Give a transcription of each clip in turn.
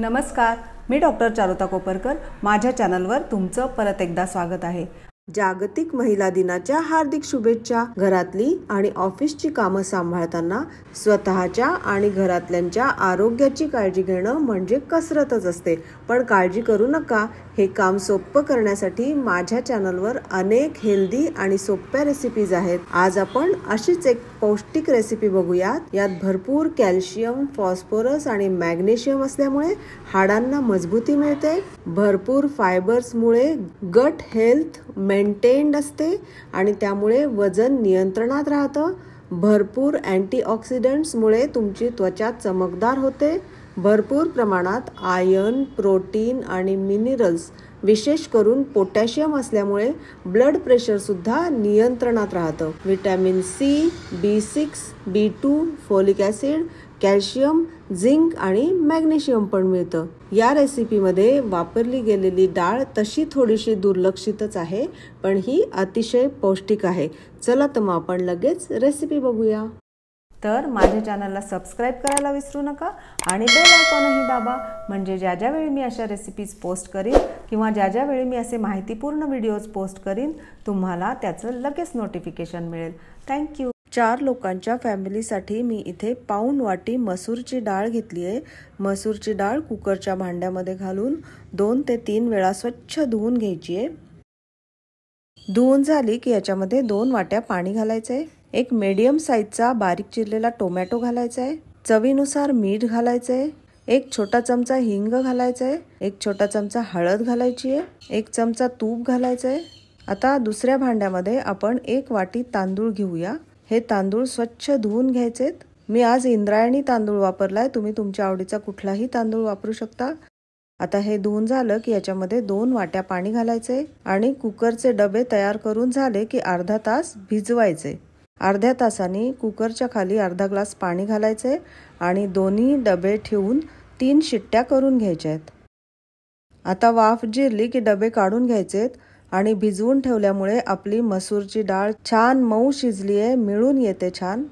नमस्कार मी डॉक्टर चारुता कोपरकर माझ्या चॅनलवर तुमचं परत एकदा स्वागत आहे जागतिक महिला दिनाच्या हार्दिक शुभेच्छा घरातली आणि ऑफिसची कामं सांभाळताना स्वतःच्या आणि घरातल्यांच्या आरोग्याची काळजी घेणं म्हणजे कसरतच असते पण काळजी करू नका हे काम सोप्पं करण्यासाठी माझ्या चॅनलवर अनेक हेल्दी आणि सोप्या रेसिपीज आहेत आज आपण अशीच एक पौष्टिक रेसिपी बघूयात यात भरपूर कॅल्शियम फॉस्फोरस आणि मॅग्नेशियम असल्यामुळे हाडांना मजबूती मिळते भरपूर फायबर्समुळे गट हेल्थ मेंटेन्ड असते आणि त्यामुळे वजन नियंत्रणात राहतं भरपूर अँटीऑक्सिडंट्समुळे तुमची त्वचा चमकदार होते भरपूर प्रमाणात आयन, प्रोटीन आणि मिनरल्स विशेष करून पोटॅशियम असल्यामुळे ब्लड प्रेशरसुद्धा नियंत्रणात राहतं vitamin C B six B two folic acid calcium zinc आणि मॅग्नेशियम पण मिळतं या रेसिपीमध्ये वापरली गेलेली डाळ तशी थोडीशी दुर्लक्षितच आहे पण ही अतिशय पौष्टिक आहे चला तर मग आपण लगेच रेसिपी बघूया तर माझ्या चॅनलला सबस्क्राईब करायला विसरू नका आणि बेल आयकॉनही दाबा म्हणजे ज्या ज्यावेळी मी अशा रेसिपीज पोस्ट करीन किंवा ज्या ज्यावेळी मी असे माहितीपूर्ण व्हिडिओज पोस्ट करीन तुम्हाला त्याचं लगेच नोटिफिकेशन मिळेल थँक्यू चार लोकांच्या फॅमिलीसाठी मी इथे पाऊण वाटी मसूरची डाळ घेतली आहे मसूरची डाळ कुकरच्या भांड्यामध्ये घालून दोन ते तीन वेळा स्वच्छ धुवून घ्यायची आहे धुवून झाली की याच्यामध्ये दोन वाट्या पाणी घालायचं आहे एक मीडियम साईजचा बारीक चिरलेला टोमॅटो घालायचा आहे चवीनुसार मीठ घालायचं आहे एक छोटा चमचा हिंग घालायचा आहे एक छोटा चमचा हळद घालायची आहे एक चमचा तूप घालायचं आहे आता दुसऱ्या भांड्यामध्ये आपण एक वाटी तांदूळ घेऊया हे तांदूळ स्वच्छ धुवून घ्यायचेत मी आज इंद्रायणी तांदूळ वापरलाय तुम्ही तुमच्या आवडीचा कुठलाही तांदूळ वापरू शकता आता हे धुवून झालं की याच्यामध्ये दोन वाट्या पाणी घालायचे आणि कुकरचे डबे तयार करून झाले की अर्धा तास भिजवायचे अर्ध्या तासाने कुकरच्या खाली अर्धा ग्लास पाणी घालायचे आणि दोन्ही डबे ठेवून तीन शिट्ट्या करून घ्यायच्या आहेत आता वाफ जिरली की डबे काढून घ्यायचेत आणि भिजवून ठेवल्यामुळे आपली मसूरची डाळ छान मऊ शिजली आहे मिळून येते छान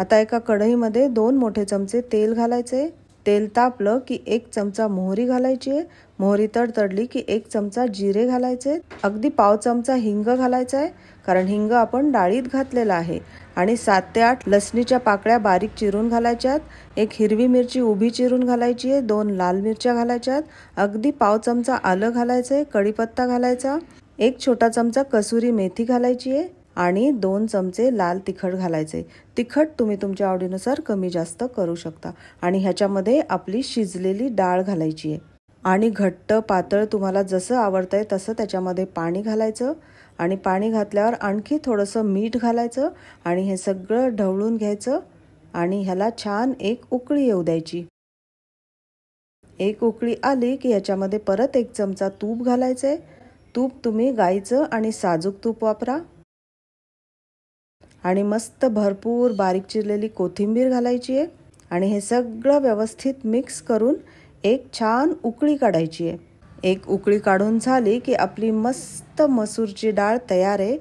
आता एका कढईमध्ये दोन मोठे चमचे तेल घालायचे तेल तापलं की एक चमचा मोहरी घालायची आहे मोहरी तडतडली की एक चमचा जिरे घालायचे अगदी पाव चमचा हिंग घालायचा आहे कारण हिंग आपण डाळीत घातलेला आहे आणि सात ते आठ लसणीच्या पाकळ्या बारीक चिरून घालायच्यात एक हिरवी मिरची उभी चिरून घालायची आहे दोन लाल मिरच्या घालायच्यात अगदी पाव चमचा आलं घालायचं आहे कढीपत्ता घालायचा एक छोटा चमचा कसुरी मेथी घालायची आहे आणि दोन चमचे लाल तिखट घालायचे तिखट तुम्ही तुमच्या आवडीनुसार कमी जास्त करू शकता आणि ह्याच्यामध्ये आपली शिजलेली डाळ घालायची आहे आणि घट्ट पातळ तुम्हाला जसं आवडतं आहे तसं त्याच्यामध्ये पाणी घालायचं आणि पाणी घातल्यावर आणखी थोडंसं मीठ घालायचं आणि हे सगळं ढवळून घ्यायचं आणि ह्याला छान एक उकळी येऊ द्यायची एक उकळी आली की याच्यामध्ये परत एक चमचा तूप घालायचं आहे तूप तुम्ही गाईचं आणि साजूक तूप वापरा आणि मस्त भरपूर बारीक चिरलेली कोथिंबीर घालायची आहे आणि हे सगळं व्यवस्थित मिक्स करून एक छान उकळी काढायची आहे एक उकळी काढून झाली की आपली मस्त मसूरची डाळ तयार आहे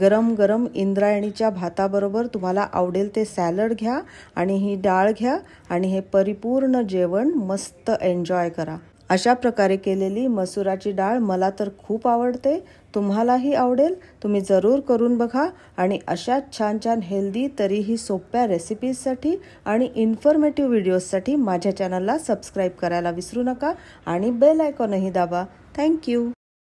गरम गरम इंद्रायणीच्या भाताबरोबर तुम्हाला आवडेल ते सॅलड घ्या आणि ही डाळ घ्या आणि हे परिपूर्ण जेवण मस्त एन्जॉय करा अशा प्रकारे केलेली मसुराची डाळ मला तर खूप आवडते तुम्हालाही आवडेल तुम्ही जरूर करून बघा आणि अशा छान छान हेल्दी तरीही सोप्या रेसिपीजसाठी आणि इन्फॉर्मेटिव्ह व्हिडिओजसाठी माझ्या चॅनलला सबस्क्राईब करायला विसरू नका आणि बेल आयकॉनही दाबा थँक्यू